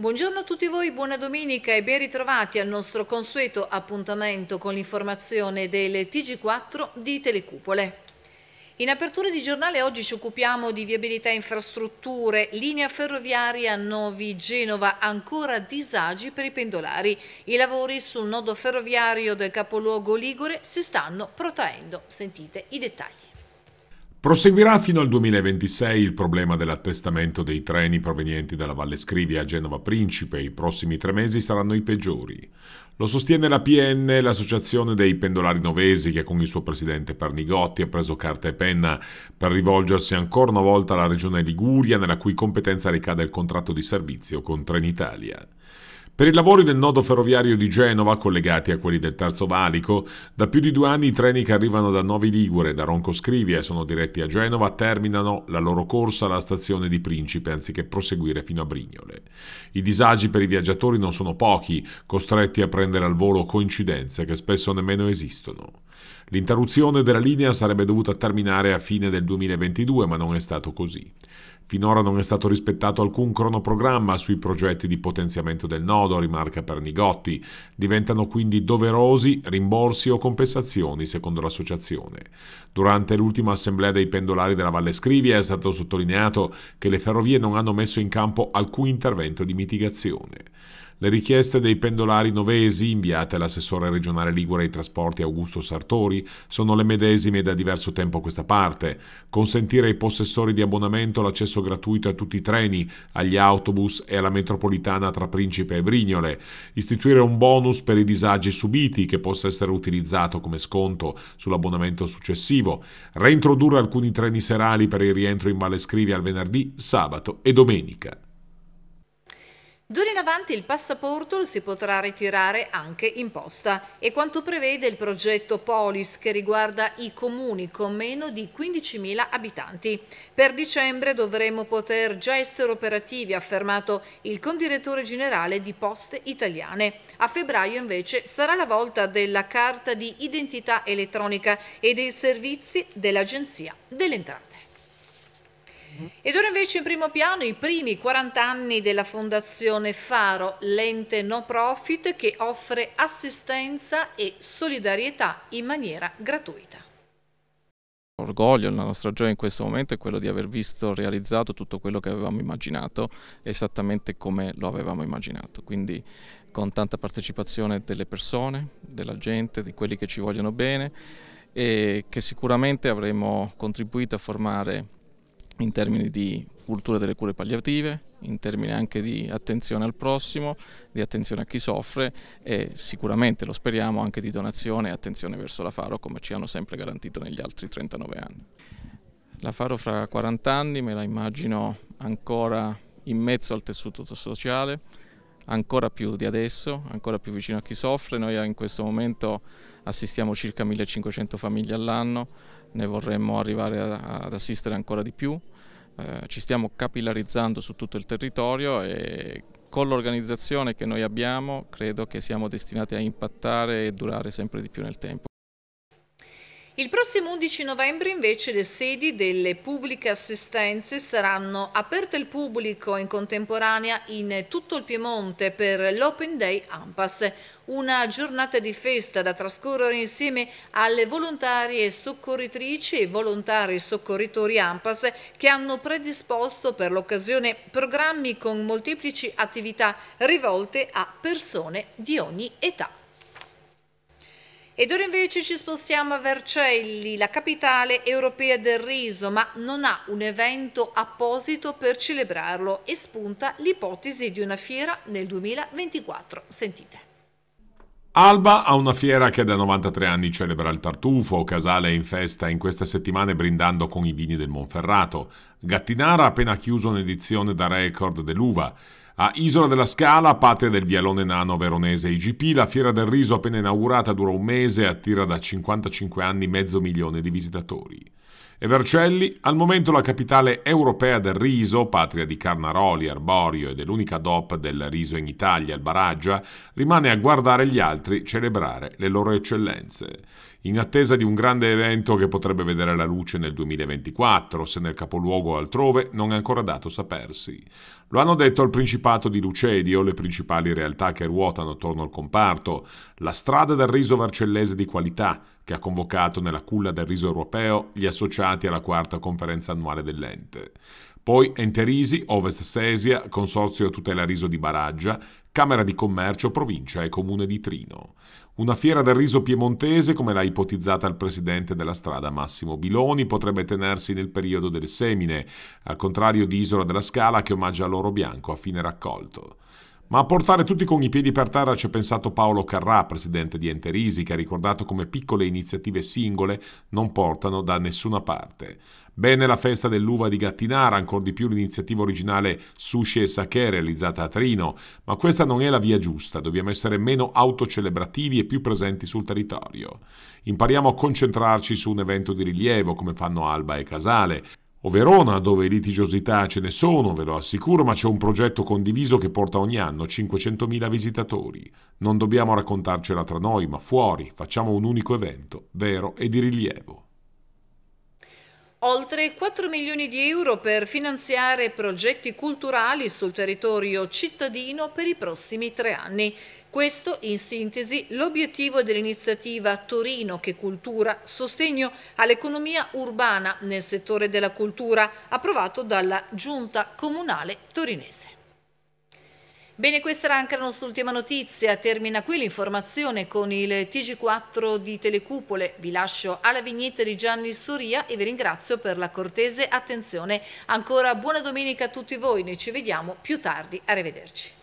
Buongiorno a tutti voi, buona domenica e ben ritrovati al nostro consueto appuntamento con l'informazione del TG4 di Telecupole. In apertura di giornale oggi ci occupiamo di viabilità e infrastrutture, linea ferroviaria Novi Genova, ancora disagi per i pendolari. I lavori sul nodo ferroviario del capoluogo Ligure si stanno protraendo. Sentite i dettagli. Proseguirà fino al 2026 il problema dell'attestamento dei treni provenienti dalla Valle Scrivia a Genova Principe. I prossimi tre mesi saranno i peggiori. Lo sostiene la PN, l'associazione dei pendolari novesi, che con il suo presidente Pernigotti ha preso carta e penna per rivolgersi ancora una volta alla regione Liguria, nella cui competenza ricade il contratto di servizio con Trenitalia. Per i lavori del nodo ferroviario di Genova, collegati a quelli del Terzo Valico, da più di due anni i treni che arrivano da Novi Ligure, da Ronco Scrivia e sono diretti a Genova terminano la loro corsa alla stazione di Principe anziché proseguire fino a Brignole. I disagi per i viaggiatori non sono pochi, costretti a prendere al volo coincidenze che spesso nemmeno esistono. L'interruzione della linea sarebbe dovuta terminare a fine del 2022, ma non è stato così. Finora non è stato rispettato alcun cronoprogramma sui progetti di potenziamento del nodo, rimarca Pernigotti. Diventano quindi doverosi rimborsi o compensazioni, secondo l'associazione. Durante l'ultima assemblea dei pendolari della Valle Scrivia è stato sottolineato che le ferrovie non hanno messo in campo alcun intervento di mitigazione. Le richieste dei pendolari novesi, inviate all'assessore regionale Ligure ai trasporti Augusto Sartori, sono le medesime da diverso tempo a questa parte. Consentire ai possessori di abbonamento l'accesso gratuito a tutti i treni, agli autobus e alla metropolitana tra Principe e Brignole. Istituire un bonus per i disagi subiti che possa essere utilizzato come sconto sull'abbonamento successivo. Reintrodurre alcuni treni serali per il rientro in Valle Scrivi al venerdì, sabato e domenica. D'ora in avanti il passaporto si potrà ritirare anche in posta e quanto prevede il progetto Polis che riguarda i comuni con meno di 15.000 abitanti. Per dicembre dovremo poter già essere operativi, ha affermato il condirettore generale di Poste Italiane. A febbraio invece sarà la volta della carta di identità elettronica e dei servizi dell'Agenzia dell'Entrata. Ed ora invece in primo piano i primi 40 anni della Fondazione Faro, l'ente no profit che offre assistenza e solidarietà in maniera gratuita. L'orgoglio la nostra gioia in questo momento è quello di aver visto realizzato tutto quello che avevamo immaginato esattamente come lo avevamo immaginato, quindi con tanta partecipazione delle persone, della gente, di quelli che ci vogliono bene e che sicuramente avremo contribuito a formare in termini di cultura delle cure palliative, in termini anche di attenzione al prossimo, di attenzione a chi soffre e sicuramente lo speriamo anche di donazione e attenzione verso la Faro come ci hanno sempre garantito negli altri 39 anni. La Faro fra 40 anni me la immagino ancora in mezzo al tessuto sociale, ancora più di adesso, ancora più vicino a chi soffre. Noi eh, in questo momento assistiamo circa 1500 famiglie all'anno, ne vorremmo arrivare ad assistere ancora di più. Eh, ci stiamo capillarizzando su tutto il territorio e con l'organizzazione che noi abbiamo credo che siamo destinati a impattare e durare sempre di più nel tempo. Il prossimo 11 novembre invece le sedi delle pubbliche assistenze saranno aperte al pubblico in contemporanea in tutto il Piemonte per l'Open Day Ampas, una giornata di festa da trascorrere insieme alle volontarie soccorritrici e volontari soccorritori AMPAS che hanno predisposto per l'occasione programmi con molteplici attività rivolte a persone di ogni età. Ed ora invece ci spostiamo a Vercelli, la capitale europea del riso, ma non ha un evento apposito per celebrarlo e spunta l'ipotesi di una fiera nel 2024. Sentite. Alba ha una fiera che da 93 anni celebra il tartufo, Casale è in festa in queste settimane brindando con i vini del Monferrato, Gattinara ha appena chiuso un'edizione da record dell'uva, a Isola della Scala, patria del vialone nano veronese IGP, la Fiera del Riso appena inaugurata dura un mese e attira da 55 anni mezzo milione di visitatori. E Vercelli, al momento la capitale europea del riso, patria di Carnaroli, Arborio ed è l'unica DOP del riso in Italia, il Baraggia, rimane a guardare gli altri celebrare le loro eccellenze in attesa di un grande evento che potrebbe vedere la luce nel 2024, se nel capoluogo o altrove non è ancora dato sapersi. Lo hanno detto al Principato di Lucedio, le principali realtà che ruotano attorno al comparto, la strada del riso varcellese di qualità, che ha convocato nella culla del riso europeo gli associati alla quarta conferenza annuale dell'ente. Poi Enterisi, Ovest Sesia, Consorzio Tutela Riso di Baraggia, Camera di Commercio, Provincia e Comune di Trino. Una fiera del riso piemontese, come l'ha ipotizzata il presidente della strada Massimo Biloni, potrebbe tenersi nel periodo delle semine, al contrario di Isola della Scala che omaggia l'oro bianco a fine raccolto. Ma a portare tutti con i piedi per terra ci ha pensato Paolo Carrà, presidente di Enterisi, che ha ricordato come piccole iniziative singole non portano da nessuna parte. Bene la festa dell'uva di Gattinara, ancor di più l'iniziativa originale Sushi e Sake realizzata a Trino, ma questa non è la via giusta, dobbiamo essere meno autocelebrativi e più presenti sul territorio. Impariamo a concentrarci su un evento di rilievo come fanno Alba e Casale, o Verona, dove litigiosità ce ne sono, ve lo assicuro, ma c'è un progetto condiviso che porta ogni anno 500.000 visitatori. Non dobbiamo raccontarcela tra noi, ma fuori, facciamo un unico evento, vero e di rilievo. Oltre 4 milioni di euro per finanziare progetti culturali sul territorio cittadino per i prossimi tre anni. Questo, in sintesi, l'obiettivo dell'iniziativa Torino che Cultura, sostegno all'economia urbana nel settore della cultura, approvato dalla Giunta Comunale Torinese. Bene, questa era anche la nostra ultima notizia. Termina qui l'informazione con il TG4 di Telecupole. Vi lascio alla vignetta di Gianni Soria e vi ringrazio per la cortese attenzione. Ancora buona domenica a tutti voi, noi ci vediamo più tardi. Arrivederci.